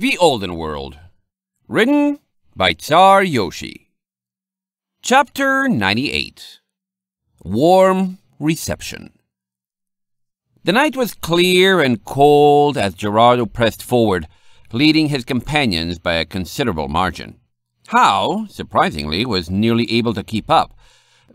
The Olden World. Written by Tsar Yoshi. Chapter 98 Warm Reception. The night was clear and cold as Gerardo pressed forward, leading his companions by a considerable margin. Howe, surprisingly, was nearly able to keep up,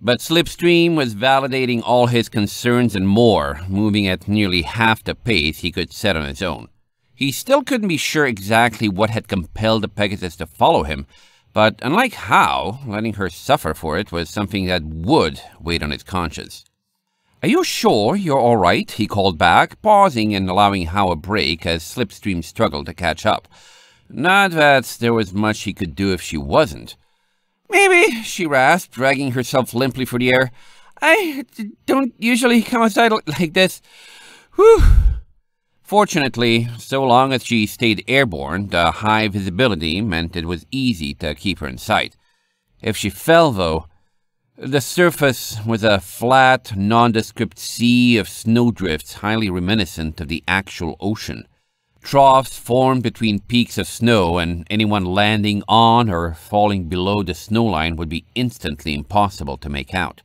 but Slipstream was validating all his concerns and more, moving at nearly half the pace he could set on his own. He still couldn't be sure exactly what had compelled the Pegasus to follow him, but unlike how, letting her suffer for it was something that would weigh on his conscience. Are you sure you're all right? he called back, pausing and allowing How a break as Slipstream struggled to catch up. Not that there was much he could do if she wasn't. Maybe, she rasped, dragging herself limply for the air. I don't usually come outside like this. Whew. Fortunately, so long as she stayed airborne, the high visibility meant it was easy to keep her in sight. If she fell, though, the surface was a flat, nondescript sea of snowdrifts highly reminiscent of the actual ocean. Troughs formed between peaks of snow, and anyone landing on or falling below the snowline would be instantly impossible to make out.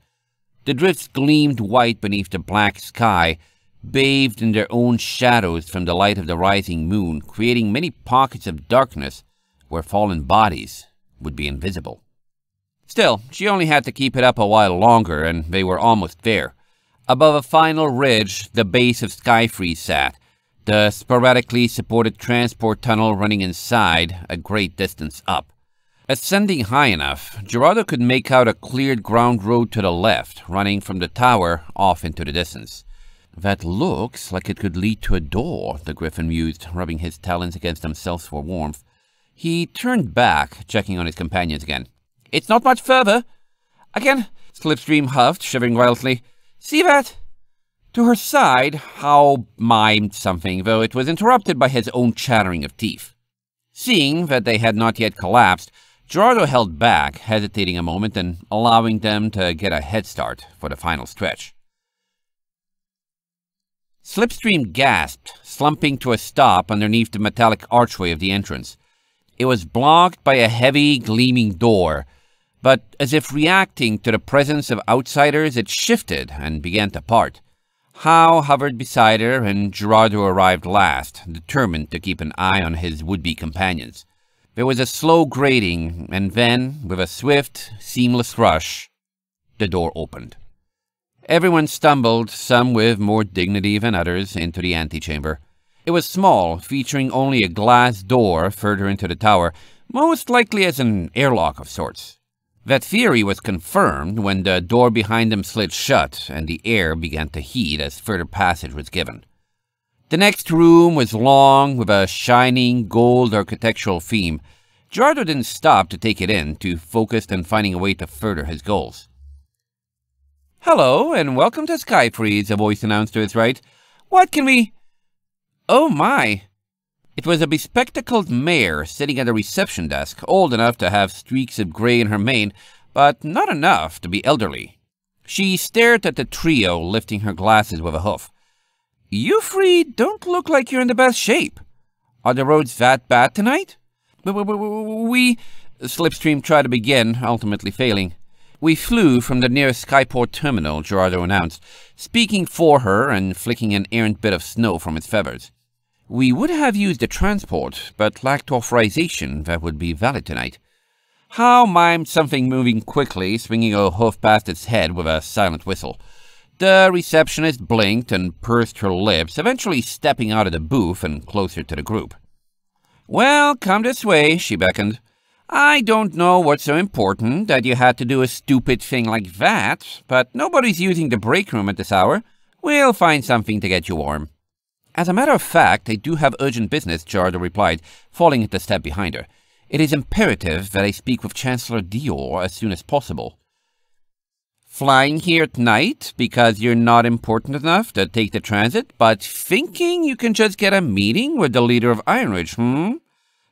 The drifts gleamed white beneath the black sky, bathed in their own shadows from the light of the rising moon, creating many pockets of darkness where fallen bodies would be invisible. Still, she only had to keep it up a while longer, and they were almost there. Above a final ridge, the base of Skyfree sat, the sporadically supported transport tunnel running inside, a great distance up. Ascending high enough, Gerardo could make out a cleared ground road to the left, running from the tower off into the distance. That looks like it could lead to a door, the Griffin mused, rubbing his talons against themselves for warmth. He turned back, checking on his companions again. It's not much further. Again, Slipstream huffed, shivering wildly. See that? To her side, Howl mimed something, though it was interrupted by his own chattering of teeth. Seeing that they had not yet collapsed, Gerardo held back, hesitating a moment and allowing them to get a head start for the final stretch. Slipstream gasped, slumping to a stop underneath the metallic archway of the entrance. It was blocked by a heavy, gleaming door, but as if reacting to the presence of outsiders, it shifted and began to part. Howe hovered beside her, and Gerardo arrived last, determined to keep an eye on his would-be companions. There was a slow grating, and then, with a swift, seamless rush, the door opened. Everyone stumbled, some with more dignity than others, into the antechamber. It was small, featuring only a glass door further into the tower, most likely as an airlock of sorts. That theory was confirmed when the door behind them slid shut and the air began to heat as further passage was given. The next room was long with a shining gold architectural theme. Gerardo didn't stop to take it in, too focused on finding a way to further his goals. Hello, and welcome to Skyfreeze, a voice announced to its right. What can we... Oh my! It was a bespectacled mare sitting at a reception desk, old enough to have streaks of gray in her mane, but not enough to be elderly. She stared at the trio, lifting her glasses with a hoof. You three don't look like you're in the best shape. Are the roads that bad tonight? We... Slipstream tried to begin, ultimately failing. We flew from the nearest skyport terminal, Gerardo announced, speaking for her and flicking an errant bit of snow from its feathers. We would have used the transport, but lacked authorization that would be valid tonight. How mimed something moving quickly, swinging a hoof past its head with a silent whistle. The receptionist blinked and pursed her lips, eventually stepping out of the booth and closer to the group. Well, come this way, she beckoned. I don't know what's so important that you had to do a stupid thing like that, but nobody's using the break room at this hour. We'll find something to get you warm. As a matter of fact, I do have urgent business, Gerardo replied, falling into step behind her. It is imperative that I speak with Chancellor Dior as soon as possible. Flying here at night because you're not important enough to take the transit, but thinking you can just get a meeting with the leader of Ironridge, hmm?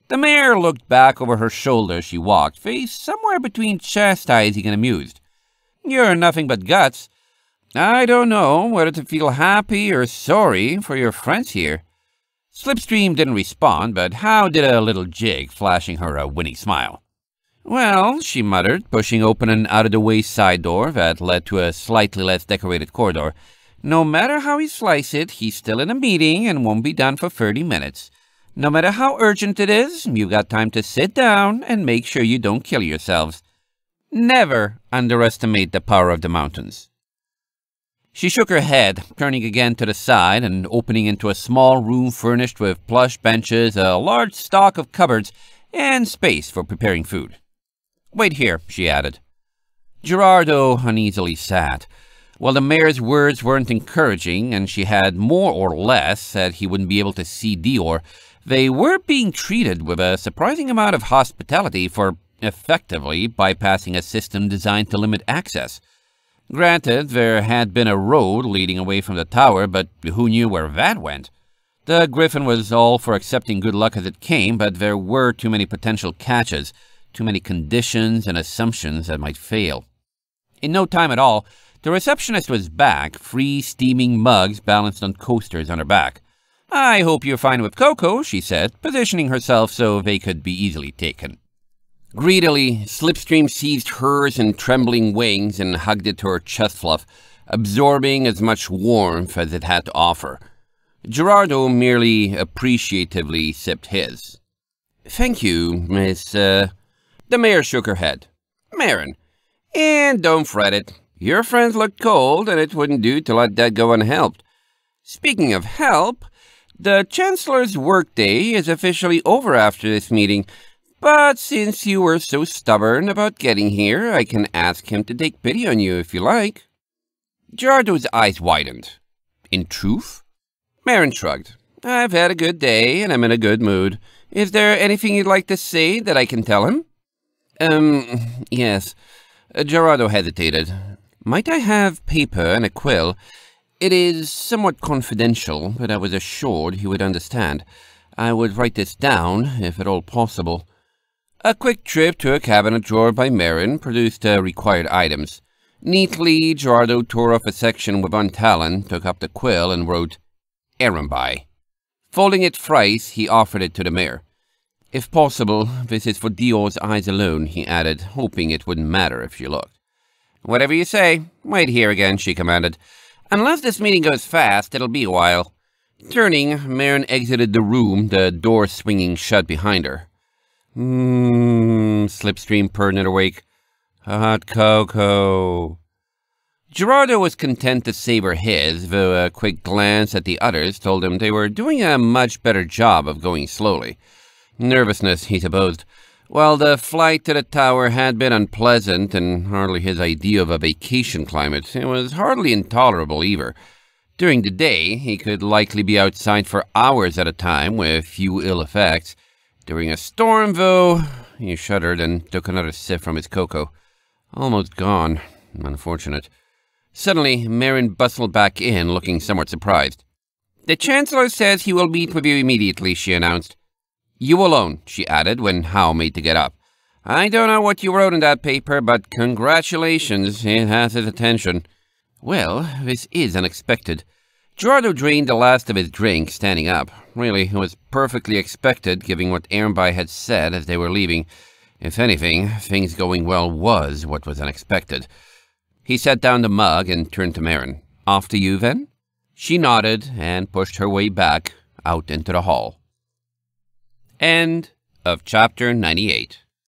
The mayor looked back over her shoulder as she walked, face somewhere between chastising and amused. You're nothing but guts. I don't know whether to feel happy or sorry for your friends here. Slipstream didn't respond, but how did a little jig, flashing her a winning smile. Well, she muttered, pushing open an out-of-the-way side door that led to a slightly less decorated corridor. No matter how he slice it, he's still in a meeting and won't be done for 30 minutes. No matter how urgent it is, you've got time to sit down and make sure you don't kill yourselves. Never underestimate the power of the mountains. She shook her head, turning again to the side and opening into a small room furnished with plush benches, a large stock of cupboards, and space for preparing food. Wait here, she added. Gerardo uneasily sat. While the mayor's words weren't encouraging, and she had more or less said he wouldn't be able to see Dior, they were being treated with a surprising amount of hospitality for effectively bypassing a system designed to limit access. Granted, there had been a road leading away from the tower, but who knew where that went? The Griffin was all for accepting good luck as it came, but there were too many potential catches, too many conditions and assumptions that might fail. In no time at all, the receptionist was back, free steaming mugs balanced on coasters on her back. I hope you're fine with Coco, she said, positioning herself so they could be easily taken. Greedily, Slipstream seized hers in trembling wings and hugged it to her chest fluff, absorbing as much warmth as it had to offer. Gerardo merely appreciatively sipped his. Thank you, Miss, uh... The mayor shook her head. Marin, and don't fret it. Your friends look cold, and it wouldn't do to let that go unhelped. Speaking of help, the Chancellor's workday is officially over after this meeting, but since you were so stubborn about getting here, I can ask him to take pity on you if you like. Gerardo's eyes widened. In truth? Marin shrugged. I've had a good day and I'm in a good mood. Is there anything you'd like to say that I can tell him? Um, yes. Gerardo hesitated. Might I have paper and a quill? It is somewhat confidential, but I was assured he would understand. I would write this down, if at all possible. A quick trip to a cabinet drawer by Marin produced uh, required items. Neatly, Gerardo tore off a section with one talon, took up the quill, and wrote, Erenby. Folding it thrice, he offered it to the mayor. If possible, this is for Dior's eyes alone, he added, hoping it wouldn't matter if she looked. Whatever you say, wait here again, she commanded. Unless this meeting goes fast, it'll be a while. Turning, Marin exited the room, the door swinging shut behind her. Mmm, Slipstream purred awake. Hot cocoa. Gerardo was content to savor his, though a quick glance at the others told him they were doing a much better job of going slowly. Nervousness, he supposed, while the flight to the tower had been unpleasant and hardly his idea of a vacation climate, it was hardly intolerable either. During the day, he could likely be outside for hours at a time with few ill effects. During a storm, though, he shuddered and took another sip from his cocoa. Almost gone. Unfortunate. Suddenly, Marin bustled back in, looking somewhat surprised. The Chancellor says he will meet with you immediately, she announced. You alone, she added when Howe made to get up. I don't know what you wrote in that paper, but congratulations, it has his attention. Well, this is unexpected. Gerardo drained the last of his drink standing up. Really, it was perfectly expected, given what Ehrenby had said as they were leaving. If anything, things going well was what was unexpected. He set down the mug and turned to Marin. Off to you, then? She nodded and pushed her way back out into the hall. End of chapter 98.